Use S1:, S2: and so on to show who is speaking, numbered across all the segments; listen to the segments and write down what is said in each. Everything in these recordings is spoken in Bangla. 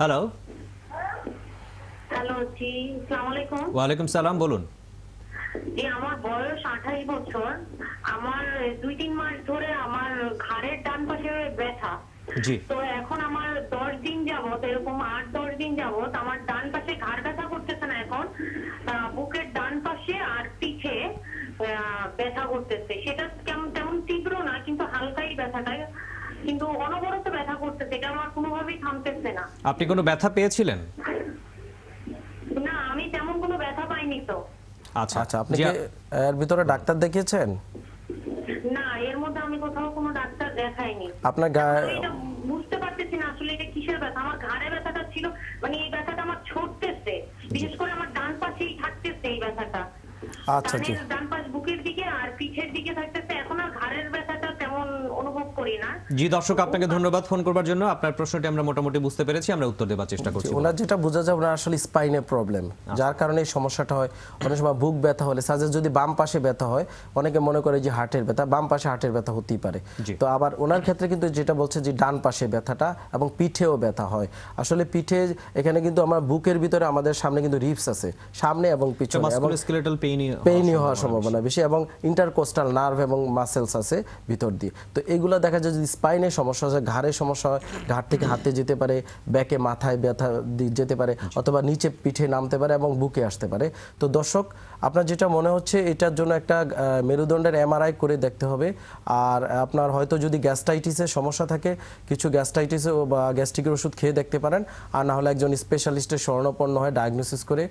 S1: হ্যালো
S2: হ্যালো জি আসসালামু
S1: আলাইকুম সালাম বলুন
S2: জি আমার বয়স 28 বছর আমার দুই তিন মাস ধরে আমার ঘাড়ের ডান পাশে ব্যথা জি তো এখন আমার দশ দিন যাবত এরকম 8 দশ দিন যাবত আমার ডান পাশে ঘাড় ব্যথা করতেছে না এখন বুকের ডান পাশে আর পিঠে ব্যথা করতেছে সেটা কেমন তেমন তীব্র না কিন্তু হালকাই ব্যথাটা কিন্তু অনবরত ব্যথা করতে এটা আমার কোনোভাবেই থামতেছে না আপনি কোনো ব্যথা পেয়েছিলেন না আমি তেমন কোনো ব্যথা পাইনি তো আচ্ছা আচ্ছা আপনি এর ভিতরে ডাক্তার দেখিয়েছেন না এর মধ্যে আমি কোথাও কোনো ডাক্তার দেখাইনি আপনার বুঝতে পারতেছি না আসলে এটা কিসের ব্যথা আমার ঘাড়ে ব্যথাটা ছিল মানে এই ব্যথাটা আমার ছড়তেছে বিশেষ করে আমার ডান পাশেই থাকতেছে এই ব্যথাটা আচ্ছা জি ডান পাশ বুকের দিকে আর পিঠের দিকে থাকতেছে এখন আর ঘাড়ের ব্যথা করি না
S1: জি দর্শক আপনাকে ধন্যবাদ ফোন জন্য আপনার প্রশ্নটি আমরা মোটামুটি বুঝতে পেরেছি আমরা উত্তর দেওয়ার চেষ্টা করছি
S2: ওনার যেটা বোঝা যায় ওনার আসলে স্পাইনে আচ্ছা। প্রবলেম যার কারণে সমস্যাটা হয় অনেক সময় বুক ব্যথা হলে যদি বাম পাশে ব্যথা হয় অনেকে মনে করে যে হার্টের ব্যথা বাম পাশে হার্টের ব্যথা হতেই পারে তো আবার ওনার ক্ষেত্রে কিন্তু যেটা বলছে যে ডান পাশে ব্যথাটা এবং পিঠেও ব্যথা হয় আসলে পিঠে এখানে কিন্তু আমার বুকের ভিতরে আমাদের সামনে কিন্তু রিপস আছে সামনে এবং আচ্ছা, পিছনে এবং স্কেলেটাল হওয়ার সম্ভাবনা বেশি এবং ইন্টারকোস্টাল নার্ভ এবং মাসেলস আছে ভিতর দিয়ে তো এগুলো দেখা যায় যদি স্পাইনে সমস্যা হয় ঘাড়ে সমস্যা হয় ঘাড় থেকে হাতে যেতে পারে ব্যাকে মাথায় ব্যথা যেতে পারে অথবা নিচে পিঠে নামতে পারে এবং বুকে আসতে পারে তো দর্শক আপনার যেটা মনে হচ্ছে এটার জন্য একটা মেরুদণ্ডের এমআরআই করে দেখতে হবে আর আপনার হয়তো যদি গ্যাস্টাইটিসের সমস্যা থাকে কিছু গ্যাস্ট্রাইটিস বা গ্যাস্ট্রিকের ওষুধ খেয়ে দেখতে পারেন আর না হলে একজন স্পেশালিস্টের স্বর্ণপন্ন হয় ডায়াগনোসিস করে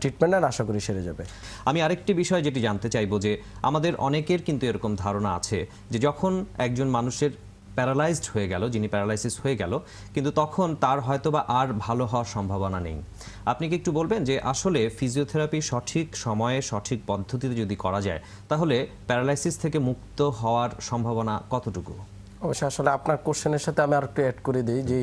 S2: ট্রিটমেন্ট নেন আশা করি সেরে যাবে
S1: আমি আরেকটি বিষয় যেটি জানতে চাইবো যে আমাদের অনেকের কিন্তু এরকম ধারণা আছে যে যখন একজন মানুষ মানুষের প্যারালাইজড হয়ে গেল যিনি প্যারালাইসিস হয়ে গেল কিন্তু তখন তার হয়তো বা আর ভালো হওয়ার সম্ভাবনা নেই আপনি কি একটু বলবেন যে আসলে ফিজিওথেরাপি সঠিক সময়ে সঠিক পদ্ধতিতে যদি করা যায় তাহলে প্যারালাইসিস থেকে মুক্ত হওয়ার সম্ভাবনা
S2: কতটুকু অবশ্যই আসলে আপনার কোশ্চেনের সাথে আমি আর একটু অ্যাড করে দিই যে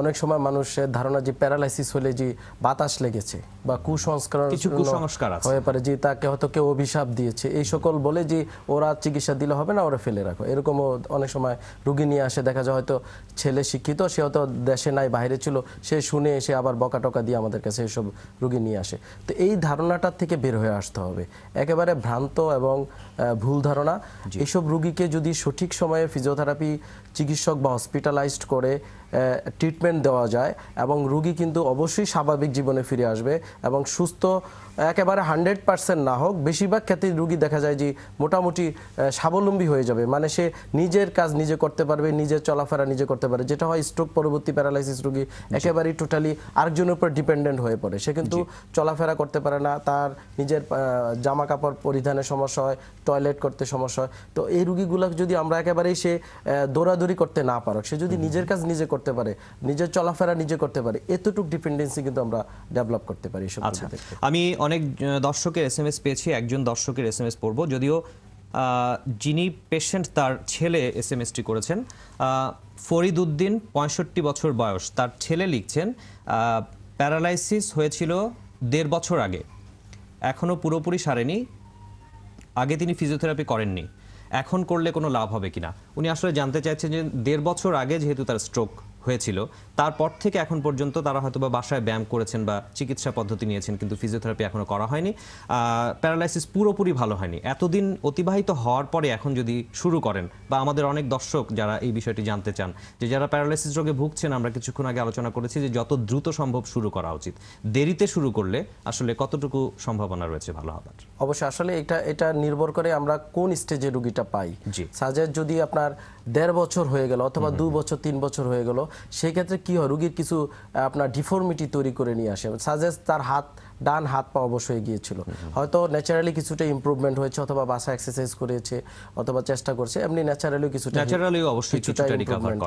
S2: অনেক সময় মানুষের ধারণা যে প্যারালাইসিস হলে যে বাতাস লেগেছে বা কুসংস্কার কিছু কুসংস্কার হয়ে পারে যে তাকে হয়তো কেউ অভিশাপ দিয়েছে এই সকল বলে যে ওরা চিকিৎসা দিলে হবে না ওরা ফেলে রাখো এরকমও অনেক সময় রুগী নিয়ে আসে দেখা যায় হয়তো ছেলে শিক্ষিত সে হয়তো দেশে নাই বাইরে ছিল সে শুনে এসে আবার বকা টকা দিয়ে আমাদের কাছে এসব রুগী নিয়ে আসে তো এই ধারণাটার থেকে বের হয়ে আসতে হবে একেবারে ভ্রান্ত এবং ভুল ধারণা এসব রুগীকে যদি সঠিক সময়ে ফিজিওথেরাপি চিকিৎসক বা হসপিটালাইজড করে ট্রিটমেন্ট দেওয়া যায় এবং রুগী কিন্তু অবশ্যই স্বাভাবিক জীবনে ফিরে আসবে এবং সুস্থ একেবারে হান্ড্রেড পার্সেন্ট না হোক বেশিরভাগ ক্ষেত্রে রুগী দেখা যায় যে মোটামুটি স্বাবলম্বী হয়ে যাবে মানে সে নিজের কাজ নিজে করতে পারবে নিজের চলাফেরা নিজে করতে পারে যেটা হয় স্ট্রোক পরবর্তী প্যারালাইসিস রুগী একেবারেই টোটালি আরেকজনের উপর ডিপেন্ডেন্ট হয়ে পড়ে সে কিন্তু চলাফেরা করতে পারে না তার নিজের জামা কাপড় পরিধানে সমস্যা হয় টয়লেট করতে সমস্যা হয় তো এই রুগীগুলো যদি আমরা একেবারেই সে দৌড়াদৌড়ি করতে না পারো সে যদি নিজের কাজ নিজে করতে করতে পারে নিজের চলাফেরা নিজে করতে পারে এতটুকু ডিপেন্ডেন্সি কিন্তু আমরা ডেভেলপ করতে পারি এসব আচ্ছা
S1: আমি অনেক দর্শকের এস এম এস পেয়েছি একজন দর্শকের এস এম এস পড়বো যদিও যিনি পেশেন্ট তার ছেলে এস এম এসটি করেছেন ফরিদ উদ্দিন পঁয়ষট্টি বছর বয়স তার ছেলে লিখছেন প্যারালাইসিস হয়েছিল দেড় বছর আগে এখনও পুরোপুরি সারেনি আগে তিনি ফিজিওথেরাপি করেননি এখন করলে কোনো লাভ হবে কিনা উনি আসলে জানতে চাইছেন যে দেড় বছর আগে যেহেতু তার স্ট্রোক হয়েছিল তারপর থেকে এখন পর্যন্ত তারা হয়তো বা বাসায় ব্যায়াম করেছেন বা চিকিৎসা পদ্ধতি নিয়েছেন কিন্তু ফিজিওথেরাপি এখনও করা হয়নি প্যারালাইসিস পুরোপুরি ভালো হয়নি এতদিন অতিবাহিত হওয়ার পরে এখন যদি শুরু করেন বা আমাদের অনেক দর্শক যারা এই বিষয়টি জানতে চান যে যারা প্যারালাইসিস রোগে ভুগছেন আমরা কিছুক্ষণ আগে আলোচনা করেছি যে যত দ্রুত সম্ভব শুরু করা উচিত দেরিতে শুরু করলে আসলে কতটুকু সম্ভাবনা রয়েছে ভালো হবার
S2: অবশ্যই আসলে এটা এটা নির্ভর করে আমরা কোন স্টেজে রুগীটা পাই জি সাজের যদি আপনার দেড় বছর হয়ে গেল অথবা দু বছর তিন বছর হয়ে গেল সেই ক্ষেত্রে হয় রুগীর কিছু আপনার ডিফর্মিটি তৈরি করে নিয়ে আসে সাজেস্ট তার হাত ডান হাত পা অবশ্য হয়ে গিয়েছিল হয়তো ন্যাচারালি কিছুটা ইম্প্রুভমেন্ট হয়েছে অথবা বাসা এক্সারসাইজ করেছে অথবা চেষ্টা করছে এমনি ন্যাচারালি কিছুটা ন্যাচারালি অবশ্যই কিছুটা ইম্প্রুভমেন্ট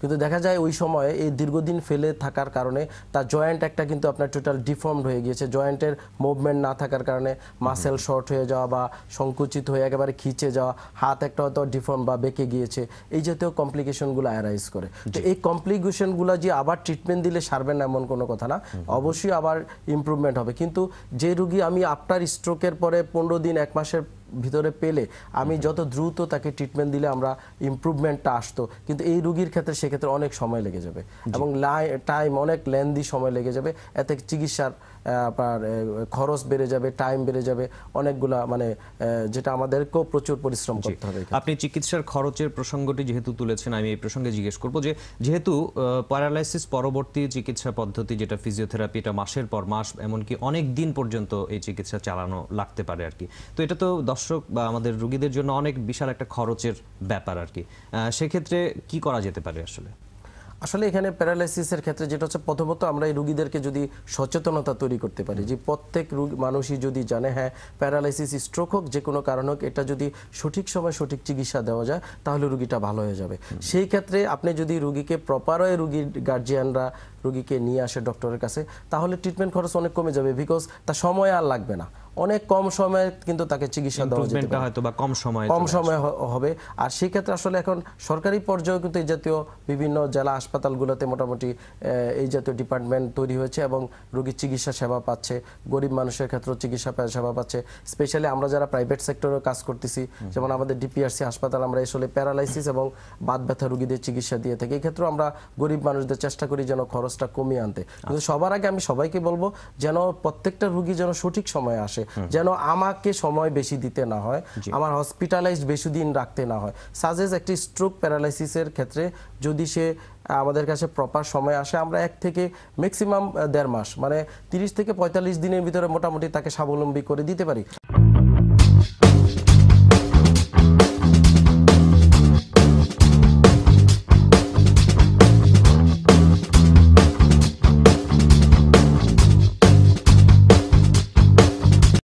S2: কিন্তু দেখা যায় ওই সময়ে এই দীর্ঘদিন ফেলে থাকার কারণে তার জয়েন্ট একটা কিন্তু আপনার টোটাল ডিফর্মড হয়ে গিয়েছে জয়েন্টের মুভমেন্ট না থাকার কারণে মাসেল শর্ট হয়ে যাওয়া বা সংকুচিত হয়ে একেবারে খিচে যাওয়া হাত একটা হয়তো ডিফর্ম বা বেঁকে গিয়েছে এই জাতীয় কমপ্লিকেশনগুলো অ্যারাইজ করে তো এই কমপ্লিকেশনগুলো যে আবার ট্রিটমেন্ট দিলে সারবে না এমন কোনো কথা না অবশ্যই আবার ইম্প্রুভমেন্ট হবে কিন্তু যে রুগী আমি আফটার স্ট্রোকের পরে পনেরো দিন এক মাসের ভিতরে পেলে আমি যত দ্রুত তাকে ট্রিটমেন্ট দিলে আমরা ইম্প্রুভমেন্টটা আসতো কিন্তু এই রুগীর ক্ষেত্রে সেক্ষেত্রে অনেক সময় লেগে যাবে এবং টাইম অনেক লেন্দি সময় লেগে যাবে এতে চিকিৎসার আপনার খরচ বেড়ে যাবে টাইম বেড়ে যাবে অনেকগুলা মানে যেটা আমাদেরকেও প্রচুর পরিশ্রম করতে
S1: হবে আপনি চিকিৎসার খরচের প্রসঙ্গটি যেহেতু তুলেছেন আমি এই প্রসঙ্গে জিজ্ঞেস করব যে যেহেতু প্যারালাইসিস পরবর্তী চিকিৎসা পদ্ধতি যেটা ফিজিওথেরাপি এটা মাসের পর মাস এমনকি অনেক দিন পর্যন্ত এই চিকিৎসা চালানো লাগতে পারে আর কি তো এটা তো দর্শক বা আমাদের রুগীদের জন্য অনেক বিশাল একটা খরচের ব্যাপার আর কি সেক্ষেত্রে কি করা যেতে পারে আসলে
S2: আসলে এখানে প্যারালাইসিসের ক্ষেত্রে যেটা হচ্ছে প্রথমত আমরা এই রুগীদেরকে যদি সচেতনতা তৈরি করতে পারি যে প্রত্যেক মানুষই যদি জানে হ্যাঁ প্যারালাইসিস স্ট্রোক হোক যে কোনো কারণ হোক এটা যদি সঠিক সময় সঠিক চিকিৎসা দেওয়া যায় তাহলে রুগীটা ভালো হয়ে যাবে সেই ক্ষেত্রে আপনি যদি রুগীকে প্রপার রুগীর গার্জিয়ানরা রোগীকে নিয়ে আসে ডক্টরের কাছে তাহলে ট্রিটমেন্ট খরচ অনেক কমে যাবে বিকজ তার সময় আর লাগবে না অনেক কম সময়ে কিন্তু তাকে চিকিৎসা দেওয়া যেতে পারে হয়তো বা কম সময়ে কম সময়ে হবে আর সেই ক্ষেত্রে আসলে এখন সরকারি পর্যায়ে কিন্তু এই জাতীয় বিভিন্ন জেলা হাসপাতালগুলোতে মোটামুটি এই জাতীয় ডিপার্টমেন্ট তৈরি হয়েছে এবং রোগীর চিকিৎসা সেবা পাচ্ছে গরিব মানুষের ক্ষেত্রে চিকিৎসা সেবা পাচ্ছে স্পেশালি আমরা যারা প্রাইভেট সেক্টরেও কাজ করতেছি যেমন আমাদের ডিপিআরসি হাসপাতাল আমরা আসলে প্যারালাইসিস এবং বাদ ব্যথা রোগীদের চিকিৎসা দিয়ে থাকি এক্ষেত্রেও আমরা গরিব মানুষদের চেষ্টা করি যেন খরচ খরচটা কমিয়ে আনতে আচ্ছা। কিন্তু সবার আগে আমি সবাইকে বলবো যেন প্রত্যেকটা রুগী যেন সঠিক সময়ে আসে যেন আমাকে সময় বেশি দিতে না হয় আমার হসপিটালাইজড বেশি দিন রাখতে না হয় সাজেস একটি স্ট্রোক প্যারালাইসিসের ক্ষেত্রে যদি সে আমাদের কাছে প্রপার সময় আসে আমরা এক থেকে ম্যাক্সিমাম দেড় মাস মানে তিরিশ থেকে পঁয়তাল্লিশ দিনের ভিতরে মোটামুটি তাকে স্বাবলম্বী করে দিতে পারি